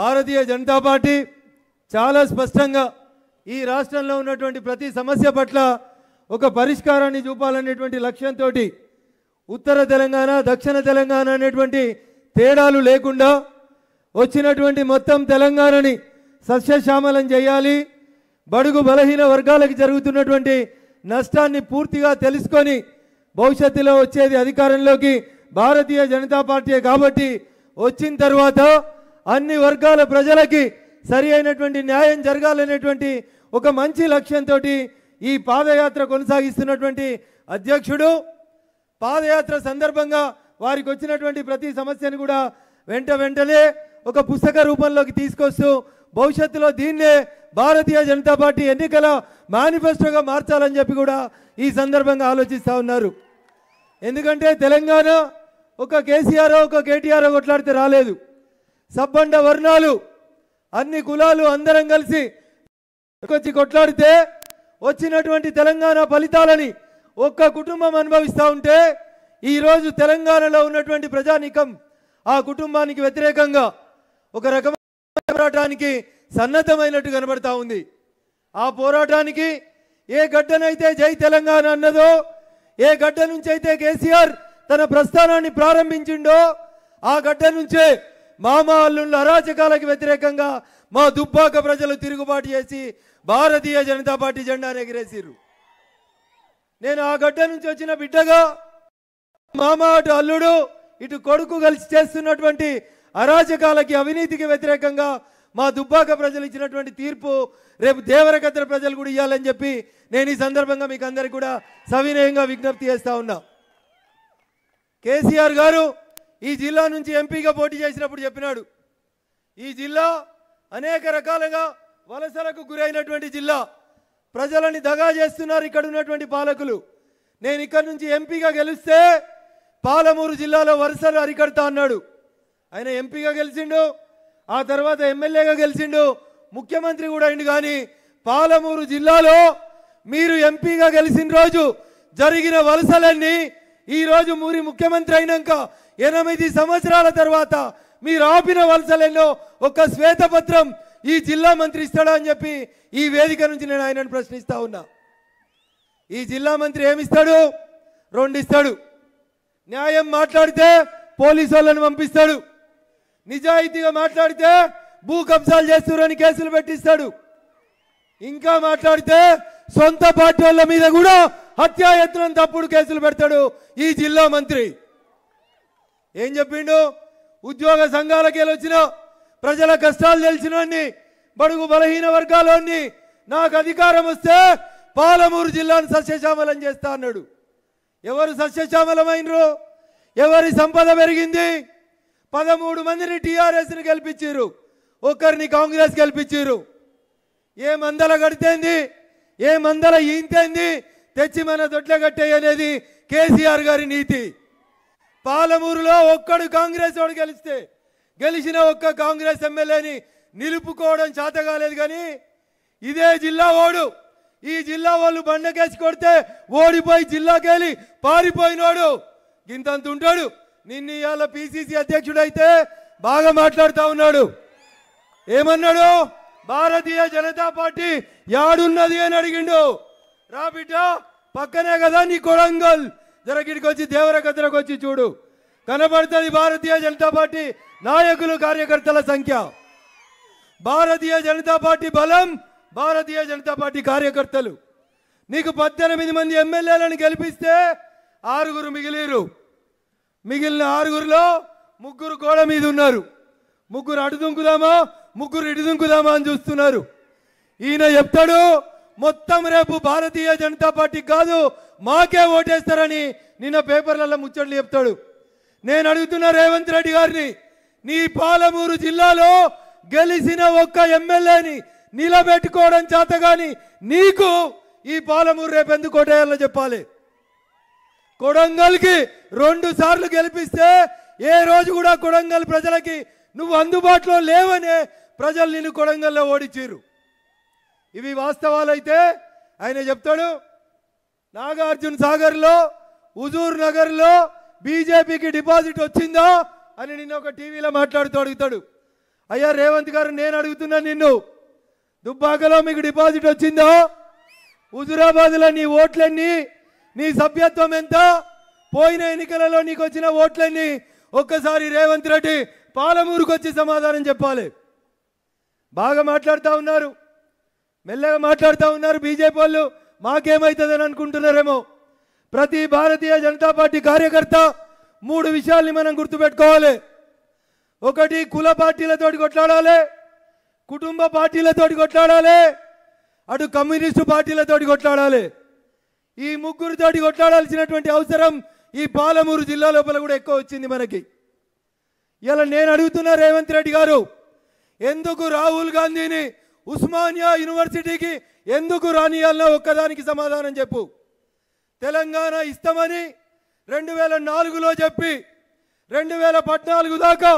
భారతీయ Janata party చాలా స్పష్టంగా ఈ రాష్ట్రంలో ఉన్నటువంటి ప్రతి సమస్య పట్ల ఒక పరిష్కారాన్ని చూపాలనేటువంటి లక్ష్యంతో ఉత్తర తెలంగాణ దక్షిణ తెలంగాణ అనేటువంటి తేడాలు లేకుండా వచ్చినటువంటి మొత్తం తెలంగాణని సస్యశ్యామలం చేయాలి బడుగు బలహీన వర్గాలకు జరుగుతున్నటువంటి నష్టాన్ని పూర్తిగా తెలుసుకొని భవిష్యత్తులో వచ్చేది అధికారంలోకి భారతీయ జనతా పార్టీ కాబట్టి వచ్చిన తర్వాత అన్ని వర్గాల ప్రజలకి సరి అయినటువంటి న్యాయం జరగాలనేటువంటి ఒక మంచి లక్ష్యంతో ఈ పాదయాత్ర కొనసాగిస్తున్నటువంటి అధ్యక్షుడు పాదయాత్ర సందర్భంగా వారికి వచ్చినటువంటి ప్రతి సమస్యను కూడా వెంట వెంటనే ఒక పుస్తక రూపంలోకి తీసుకొస్తూ భవిష్యత్తులో దీన్నే భారతీయ జనతా పార్టీ ఎన్నికల మేనిఫెస్టోగా మార్చాలని చెప్పి కూడా ఈ సందర్భంగా ఆలోచిస్తూ ఉన్నారు ఎందుకంటే తెలంగాణ ఒక కేసీఆర్ ఒక కేటీఆర్ కొట్లాడితే రాలేదు సబ్బండ వర్ణాలు అన్ని కులాలు అందరం కలిసి వచ్చి కొట్లాడితే వచ్చినటువంటి తెలంగాణ ఫలితాలని ఒక్క కుటుంబం అనుభవిస్తూ ఉంటే ఈరోజు తెలంగాణలో ఉన్నటువంటి ప్రజానీకం ఆ కుటుంబానికి వ్యతిరేకంగా ఒక రకమైన పోరాటానికి సన్నద్ధమైనట్టు కనబడతా ఉంది ఆ పోరాటానికి ఏ గడ్డనైతే జై తెలంగాణ అన్నదో ఏ గడ్డ నుంచి అయితే కేసీఆర్ తన ప్రస్థానాన్ని ప్రారంభించిండో ఆ గడ్డ నుంచే మామా అల్లుళ్ళ అరాచకాలకు వ్యతిరేకంగా మా దుబ్బాక ప్రజలు తిరుగుబాటు చేసి భారతీయ జనతా పార్టీ జెండాను ఎగిరేసిరు నేను ఆ గడ్డ నుంచి వచ్చిన బిడ్డగా మామ అటు అల్లుడు ఇటు కొడుకు కలిసి చేస్తున్నటువంటి అరాచకాలకి అవినీతికి వ్యతిరేకంగా మా దుబ్బాక ప్రజలు ఇచ్చినటువంటి తీర్పు రేపు దేవరకత్ర ప్రజలు కూడా ఇవ్వాలని చెప్పి నేను ఈ సందర్భంగా మీకు అందరికి కూడా సవినయంగా విజ్ఞప్తి చేస్తా ఉన్నా కేసీఆర్ గారు ఈ జిల్లా నుంచి ఎంపీగా పోటీ చేసినప్పుడు చెప్పినాడు ఈ జిల్లా అనేక రకాలుగా వలసలకు గురైనటువంటి జిల్లా ప్రజలని దగా చేస్తున్నారు ఇక్కడ ఉన్నటువంటి పాలకులు నేను ఇక్కడ నుంచి ఎంపీగా గెలిస్తే పాలమూరు జిల్లాలో వరుసలు అరికడతా అన్నాడు ఆయన ఎంపీగా గెలిచిండు ఆ తర్వాత ఎమ్మెల్యేగా గెలిచిండు ముఖ్యమంత్రి కూడా అయిండు కానీ పాలమూరు జిల్లాలో మీరు ఎంపీగా గెలిచిన రోజు జరిగిన వలసలన్నీ ఈరోజు మూరి ముఖ్యమంత్రి అయినాక ఎనిమిది సంవత్సరాల తర్వాత మీరు ఆపిన వలసలలో ఒక శ్వేతపత్రం ఈ జిల్లా మంత్రి ఇస్తాడా అని చెప్పి ఈ వేదిక నుంచి నేను ఆయనను ప్రశ్నిస్తా ఉన్నా ఈ జిల్లా మంత్రి ఏమిస్తాడు రెండు ఇస్తాడు న్యాయం మాట్లాడితే పోలీసు వాళ్ళని పంపిస్తాడు నిజాయితీగా మాట్లాడితే భూ కబ్జాలు చేస్తున్నారని కేసులు పెట్టిస్తాడు ఇంకా మాట్లాడితే సొంత పార్టీ వాళ్ళ మీద కూడా హత్యాయత్నం తప్పుడు కేసులు పెడతాడు ఈ జిల్లా మంత్రి ఏం చెప్పిండు ఉద్యోగ సంఘాలకు వచ్చిన ప్రజల కష్టాలు తెలిసినోన్ని బడుగు బలహీన వర్గాలోని నాకు అధికారం వస్తే పాలమూరు జిల్లాను సస్యశ్యామలం చేస్తా అన్నాడు ఎవరు సస్యశ్యామలమైనరు ఎవరి సంపద పెరిగింది పదమూడు మందిని టీఆర్ఎస్ని గెలిపించారు ఒకరిని కాంగ్రెస్ గెలిపించారు ఏ మందల కడితేంది ఏ మందల ఈంతేంది తెచ్చి మన దొడ్ల కట్టేయనేది కేసీఆర్ గారి నీతి పాలమూరులో ఒక్కడు కాంగ్రెస్ వాడు గెలిస్తే గెలిచిన ఒక్క కాంగ్రెస్ ఎమ్మెల్యేని నిలుపుకోవడం చేత కాలేదు కానీ ఇదే జిల్లా ఓడు ఈ జిల్లా వాళ్ళు బండకేసి కొడితే ఓడిపోయి జిల్లాకెళ్ళి పారిపోయినోడు ఇంతంత ఉంటాడు నిన్న ఇవాళ పిసిసి అధ్యక్షుడైతే బాగా మాట్లాడుతూ ఉన్నాడు ఏమన్నాడు భారతీయ జనతా పార్టీ యాడున్నది అని అడిగిండు రా బిడ్డ పక్కనే కదా నీ కొడంగల్ జరగడికి వచ్చి దేవర కథలకు వచ్చి చూడు కనబడుతుంది భారతీయ జనతా పార్టీ నాయకులు కార్యకర్తల సంఖ్య భారతీయ జనతా పార్టీ బలం భారతీయ జనతా పార్టీ కార్యకర్తలు నీకు పద్దెనిమిది మంది ఎమ్మెల్యేలను గెలిపిస్తే ఆరుగురు మిగిలిరు మిగిలిన ఆరుగురులో ముగ్గురు గోడ మీద ఉన్నారు ముగ్గురు అడుదుంకుదామా ముగ్గురు ఇడుదుంకుదామా అని చూస్తున్నారు ఈయన చెప్తాడు మొత్తం రేపు భారతీయ జనతా పార్టీ కాదు మాకే ఓటేస్తారని నిన్న పేపర్లలో ముచ్చట్లు చెప్తాడు నేను అడుగుతున్న రేవంత్ రెడ్డి గారిని నీ పాలమూరు జిల్లాలో గెలిచిన ఒక్క ఎమ్మెల్యేని నిలబెట్టుకోవడం చేత కానీ నీకు ఈ పాలమూరు రేపు ఎందుకు ఓటేయాలో చెప్పాలి కొడంగల్కి రెండు సార్లు గెలిపిస్తే ఏ రోజు కూడా కొడంగల్ ప్రజలకి నువ్వు అందుబాటులో లేవనే ప్రజలు నిన్ను కొడంగల్లో ఓడిచిరు ఇవి వాస్తవాలైతే ఆయన చెప్తాడు నాగార్జున సాగర్లో హుజూర్ నగర్లో బీజేపీకి డిపాజిట్ వచ్చిందా అని నిన్న ఒక టీవీలో మాట్లాడుతూ అడుగుతాడు అయ్యా రేవంత్ గారు నేను అడుగుతున్నా నిన్ను దుబ్బాకలో మీకు డిపాజిట్ వచ్చిందా హుజురాబాద్లో నీ ఓట్లన్నీ నీ సభ్యత్వం ఎంత పోయిన ఎన్నికలలో నీకు వచ్చిన ఓట్లన్నీ ఒక్కసారి రేవంత్ రెడ్డి పాలమూరుకు వచ్చి సమాధానం చెప్పాలి బాగా మాట్లాడుతూ ఉన్నారు మెల్లగా మాట్లాడుతూ ఉన్నారు బీజేపీ వాళ్ళు మాకేమవుతుందని అనుకుంటున్నారేమో ప్రతి భారతీయ జనతా పార్టీ కార్యకర్త మూడు విషయాల్ని మనం గుర్తుపెట్టుకోవాలి ఒకటి కుల పార్టీలతోటి కొట్లాడాలి కుటుంబ పార్టీలతోటి కొట్లాడాలి అటు కమ్యూనిస్టు పార్టీలతోటి కొట్లాడాలి ఈ ముగ్గురితో కొట్లాడాల్సినటువంటి అవసరం ఈ పాలమూరు జిల్లా లోపల కూడా ఎక్కువ వచ్చింది మనకి ఇలా నేను అడుగుతున్నా రేవంత్ రెడ్డి గారు ఎందుకు రాహుల్ గాంధీని ఉస్మానియా యూనివర్సిటీకి ఎందుకు రానియాలో ఒక్కదానికి సమాధానం చెప్పు తెలంగాణ ఇస్తామని రెండు వేల నాలుగులో చెప్పి రెండు వేల పద్నాలుగు దాకా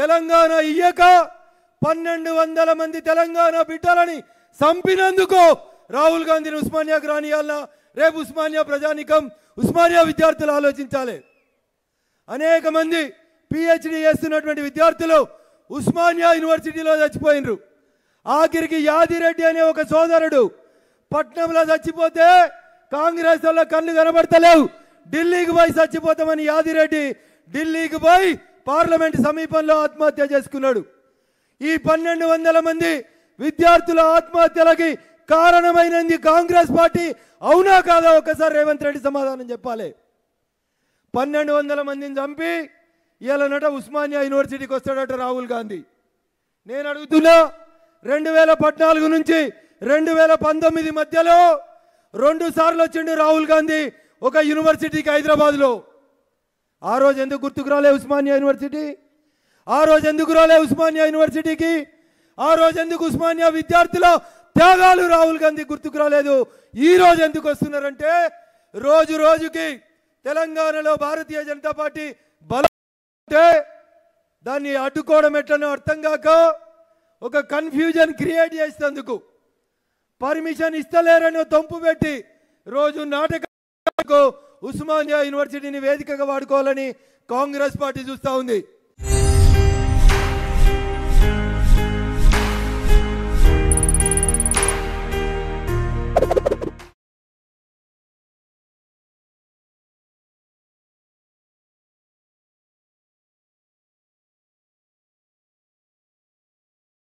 తెలంగాణ ఇయ్యక పన్నెండు వందల మంది తెలంగాణ బిడ్డలని చంపినందుకు రాహుల్ గాంధీని ఉస్మానియాకు రానియాలన్నా రేపు ఉస్మానియా ప్రజానికం ఉస్మానియా విద్యార్థులు ఆలోచించాలి అనేక మంది పిహెచ్డి చేస్తున్నటువంటి విద్యార్థులు ఉస్మానియా యూనివర్సిటీలో చచ్చిపోయినరు ఆఖరికి యాదిరెడ్డి అనే ఒక సోదరుడు పట్నంలో చచ్చిపోతే కాంగ్రెస్ వల్ల కళ్ళు కనబడతలేవు ఢిల్లీకి పోయి చచ్చిపోతామని యాదిరెడ్డి ఢిల్లీకి పోయి పార్లమెంట్ సమీపంలో ఆత్మహత్య చేసుకున్నాడు ఈ పన్నెండు వందల మంది విద్యార్థుల ఆత్మహత్యలకి కారణమైనది కాంగ్రెస్ పార్టీ అవునా కాదా ఒకసారి రేవంత్ రెడ్డి సమాధానం చెప్పాలి పన్నెండు వందల మందిని చంపి ఇవాళ ఉస్మానియా యూనివర్సిటీకి వస్తాడట రాహుల్ గాంధీ నేను అడుగుతున్నా రెండు వేల పద్నాలుగు నుంచి రెండు వేల పంతొమ్మిది మధ్యలో రెండు సార్లు వచ్చిండు రాహుల్ గాంధీ ఒక యూనివర్సిటీకి హైదరాబాద్లో ఆ రోజు ఎందుకు గుర్తుకు రాలే ఉస్మానియా యూనివర్సిటీ ఆ రోజు ఎందుకు రాలే ఉస్మానియా యూనివర్సిటీకి ఆ రోజు ఎందుకు ఉస్మానియా విద్యార్థుల త్యాగాలు రాహుల్ గాంధీ గుర్తుకు రాలేదు ఈ రోజు ఎందుకు వస్తున్నారంటే రోజు రోజుకి తెలంగాణలో భారతీయ జనతా పార్టీ బలం దాన్ని అడ్డుకోవడం ఎట్లనో అర్థం కాక ఒక కన్ఫ్యూజన్ క్రియేట్ చేసినందుకు పర్మిషన్ ఇస్తలేరని తంపు పెట్టి రోజు నాటకాలకు ఉస్మానియా యూనివర్సిటీని వేదికగా వాడుకోవాలని కాంగ్రెస్ పార్టీ చూస్తూ ఉంది